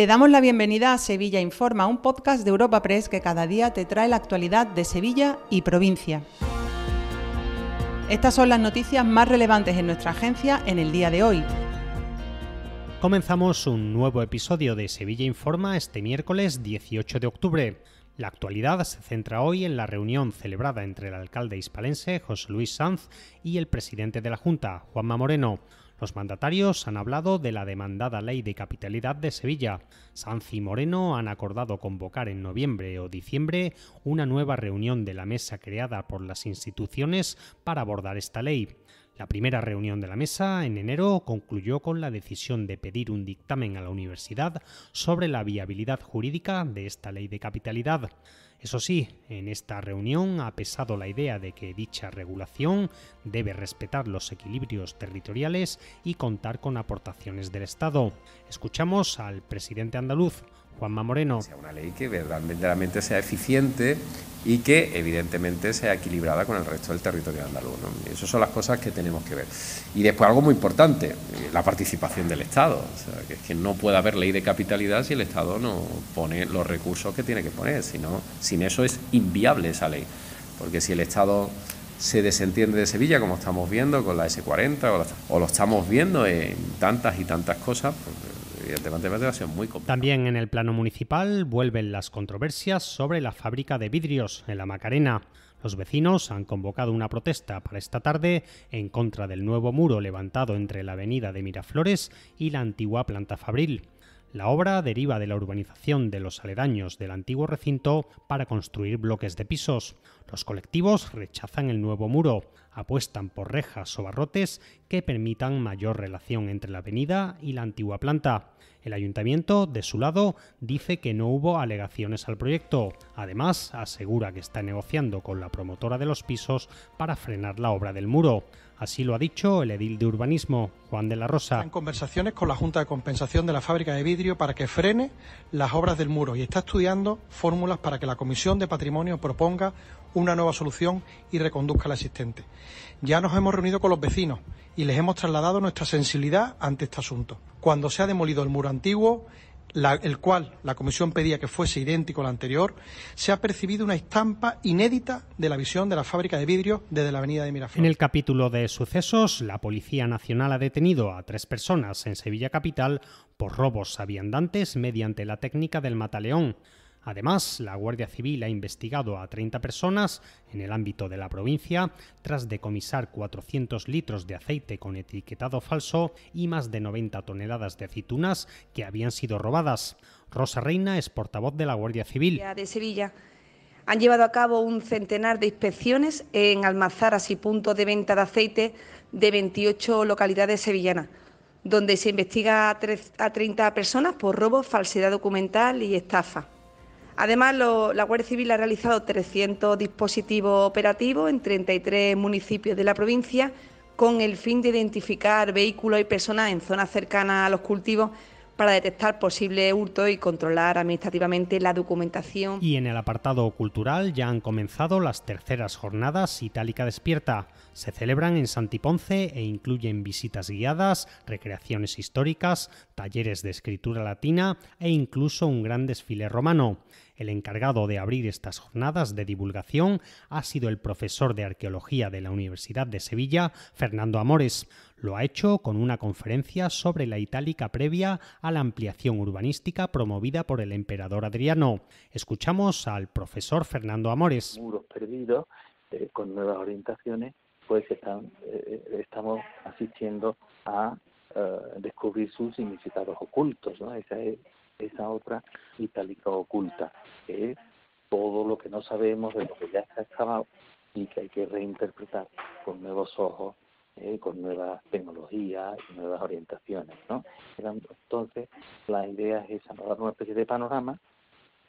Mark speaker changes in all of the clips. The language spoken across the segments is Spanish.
Speaker 1: Te damos la bienvenida a Sevilla Informa, un podcast de Europa Press que cada día te trae la actualidad de Sevilla y provincia. Estas son las noticias más relevantes en
Speaker 2: nuestra agencia en el día de hoy.
Speaker 1: Comenzamos un nuevo episodio de Sevilla Informa este miércoles 18 de octubre. La actualidad se centra hoy en la reunión celebrada entre el alcalde hispalense José Luis Sanz y el presidente de la Junta, Juanma Moreno. Los mandatarios han hablado de la demandada ley de capitalidad de Sevilla. Sanz y Moreno han acordado convocar en noviembre o diciembre una nueva reunión de la mesa creada por las instituciones para abordar esta ley. La primera reunión de la mesa, en enero, concluyó con la decisión de pedir un dictamen a la universidad sobre la viabilidad jurídica de esta ley de capitalidad. Eso sí, en esta reunión ha pesado la idea de que dicha regulación debe respetar los equilibrios territoriales y contar con aportaciones del Estado. Escuchamos al presidente andaluz, Juanma Moreno. Sea una ley que verdaderamente sea eficiente y que evidentemente sea equilibrada con el resto del territorio andaluz. ¿no? Esas son las cosas que tenemos que ver. Y después algo muy importante, eh, la participación del Estado. O sea, que es que no puede haber ley de capitalidad si el Estado no pone los recursos que tiene que poner. Sino, sin eso es inviable esa ley. Porque si el Estado se desentiende de Sevilla, como estamos viendo con la S40 o, lo estamos viendo en tantas y tantas cosas, pues, también en el plano municipal vuelven las controversias sobre la fábrica de vidrios en la Macarena. Los vecinos han convocado una protesta para esta tarde en contra del nuevo muro levantado entre la avenida de Miraflores y la antigua planta fabril. La obra deriva de la urbanización de los aledaños del antiguo recinto para construir bloques de pisos. Los colectivos rechazan el nuevo muro apuestan por rejas o barrotes que permitan mayor relación entre la avenida y la antigua planta. El ayuntamiento, de su lado, dice que no hubo alegaciones al proyecto. Además, asegura que está negociando con la promotora de los pisos para frenar la obra del muro. Así lo ha dicho el edil de urbanismo, Juan de la Rosa. En conversaciones con la Junta de Compensación de la fábrica de vidrio para que frene las obras del muro y está estudiando fórmulas para que la Comisión de Patrimonio proponga una nueva solución y reconduzca la existente. Ya nos hemos reunido con los vecinos y les hemos trasladado nuestra sensibilidad ante este asunto. Cuando se ha demolido el muro antiguo, el cual la Comisión pedía que fuese idéntico al anterior, se ha percibido una estampa inédita de la visión de la fábrica de vidrio desde la avenida de Miraflores. En el capítulo de sucesos, la Policía Nacional ha detenido a tres personas en Sevilla Capital por robos a mediante la técnica del mataleón. Además, la Guardia Civil ha investigado a 30 personas en el ámbito de la provincia tras decomisar 400 litros de aceite con etiquetado falso y más de 90 toneladas de aceitunas que habían sido robadas. Rosa Reina es portavoz de la Guardia Civil.
Speaker 2: De Sevilla. Han llevado a cabo un centenar de inspecciones en almazaras y puntos de venta de aceite de 28 localidades sevillanas donde se investiga a 30 personas por robo, falsedad documental y estafa. Además, la Guardia Civil ha realizado 300 dispositivos operativos en 33 municipios de la provincia con el fin de identificar vehículos y personas en zonas cercanas a los cultivos para detectar posibles hurtos y controlar administrativamente la documentación.
Speaker 1: Y en el apartado cultural ya han comenzado las terceras jornadas Itálica Despierta. Se celebran en Santiponce e incluyen visitas guiadas, recreaciones históricas, talleres de escritura latina e incluso un gran desfile romano. El encargado de abrir estas jornadas de divulgación ha sido el profesor de arqueología de la Universidad de Sevilla, Fernando Amores. Lo ha hecho con una conferencia sobre la itálica previa a la ampliación urbanística promovida por el emperador Adriano. Escuchamos al profesor Fernando Amores. Eh, con nuevas orientaciones pues están, eh, eh, estamos asistiendo a eh, descubrir sus significados ocultos, ¿no? Esa es esa otra itálica oculta, que es todo lo que no sabemos de lo que ya está excavado y que hay que reinterpretar con nuevos ojos, con nuevas tecnologías y nuevas orientaciones, ¿no? Entonces, la idea es esa, dar una especie de panorama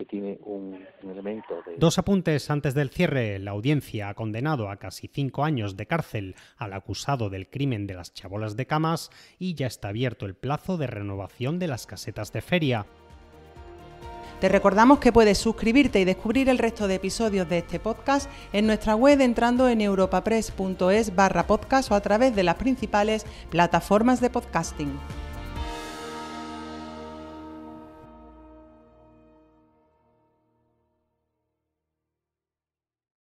Speaker 1: tiene un, elemento Dos apuntes antes del cierre. La audiencia ha condenado a casi cinco años de cárcel al acusado del crimen de las chabolas de camas y ya está abierto el plazo de renovación de las casetas de feria. Te recordamos que puedes suscribirte y descubrir el resto de episodios de este podcast en nuestra web entrando en europapress.es barra podcast o a través de las principales plataformas de podcasting.